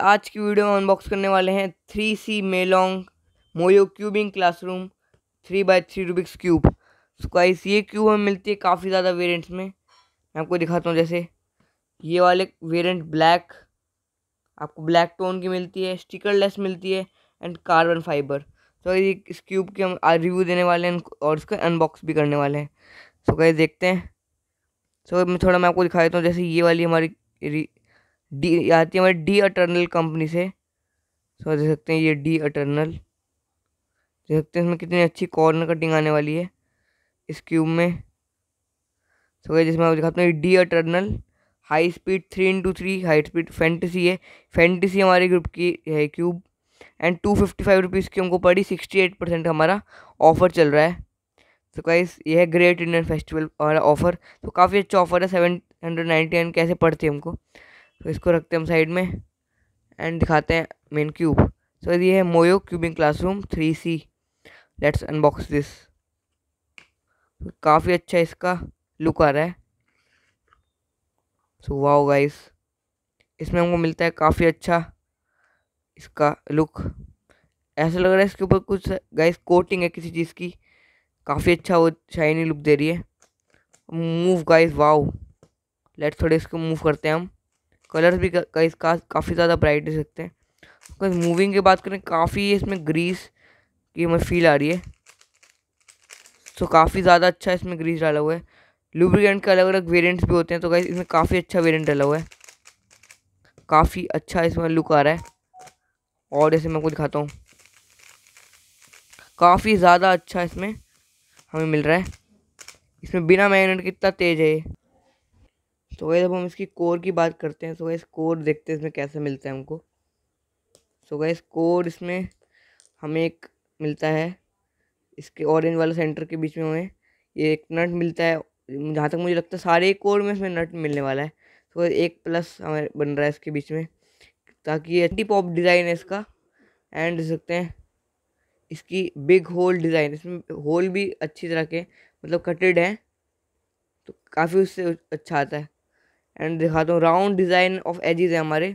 आज की वीडियो में अनबॉक्स करने वाले हैं three C MeiLong MoYu cubing classroom three by three Rubik's cube स्क्वाइस ये क्यूब हमें मिलती है काफ़ी ज़्यादा वेरिएंट्स में मैं आपको दिखाता हूँ जैसे ये वाले वेरिएंट ब्लैक आपको ब्लैक टोन की मिलती है स्टिकर लेस मिलती है एंड कार्बन फाइबर तो ये इस क्यूब के हम रिव्यू देने वाले हैं और इसका अनबॉक्स भी करने वाले हैं सो कहीं देखते हैं सो मैं थोड़ा मैं आपको दिखा देता हूँ जैसे ये वाली हमारी डी आती है हमारी डी अटर्नल कंपनी से सो देख सकते हैं ये डी अटर्नल देख सकते हैं इसमें कितनी अच्छी कॉर्नर कटिंग आने वाली है इस क्यूब में सो गए जिसमें आप दिखाते हैं डी अटर्नल high speed three into three high speed fantasy है फैंटेसी हमारे ग्रुप की है cube and two fifty five rupees की हमको पड़ी सिक्सटी एट परसेंट हमारा ऑफर चल रहा है तो गाइस ये है ग्रेट इंडियन फेस्टिवल हमारा ऑफर तो काफ़ी अच्छा ऑफर है सेवन हंड्रेड नाइन्टी नाइन कैसे पड़ती है हमको तो इसको रखते हैं हम साइड में एंड दिखाते हैं मेन क्यूब सो ये है MoYu cubing classroom three C let's unbox this काफ़ी अच्छा इसका लुक आ रहा है सो वाओ गाइस इसमें हमको मिलता है काफ़ी अच्छा इसका लुक ऐसा लग रहा है इसके ऊपर कुछ गाइस कोटिंग है किसी चीज़ की काफ़ी अच्छा वो शाइनी लुक दे रही है मूव गाइस वाओ लेट्स थोड़े इसको मूव करते हैं हम कलर्स भी का, का इसका काफ़ी ज़्यादा ब्राइट दे सकते हैं अगर मूविंग की बात करें काफ़ी इसमें ग्रीस की हमें फील आ रही है सो तो काफ़ी ज़्यादा अच्छा इसमें ग्रीस डाला हुआ है लुब्रिकेंट के अलग अलग वेरियंट्स भी होते हैं तो गाइस इसमें काफ़ी अच्छा वेरियंट डाला हुआ है काफ़ी अच्छा इसमें लुक आ रहा है और जैसे मैं कुछ दिखाता हूँ काफ़ी ज़्यादा अच्छा इसमें हमें मिल रहा है इसमें बिना मैगनेट कितना तेज़ है ये तो गैस अब हम इसकी कोर की बात करते हैं सो गैस कोर देखते हैं इसमें कैसे मिलता है हमको सो गैस कोर इसमें हमें एक मिलता है इसके ऑरेंज वाला सेंटर के बीच में हमें ये एक नट मिलता है जहाँ तक मुझे लगता है सारे कोर में इसमें नट मिलने वाला है तो एक प्लस हमें बन रहा है इसके बीच में ताकि ये टिप पॉप डिज़ाइन है इसका एंड देख सकते हैं इसकी बिग होल डिज़ाइन इसमें होल भी अच्छी तरह के मतलब कटेड हैं तो काफ़ी उससे अच्छा आता है एंड दिखाता हूँ राउंड डिज़ाइन ऑफ एजिज है हमारे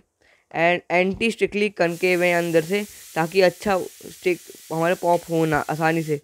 एंड एंटी स्ट्रिकली कनकेव है अंदर से ताकि अच्छा स्टिक हमारे पॉप होना आसानी से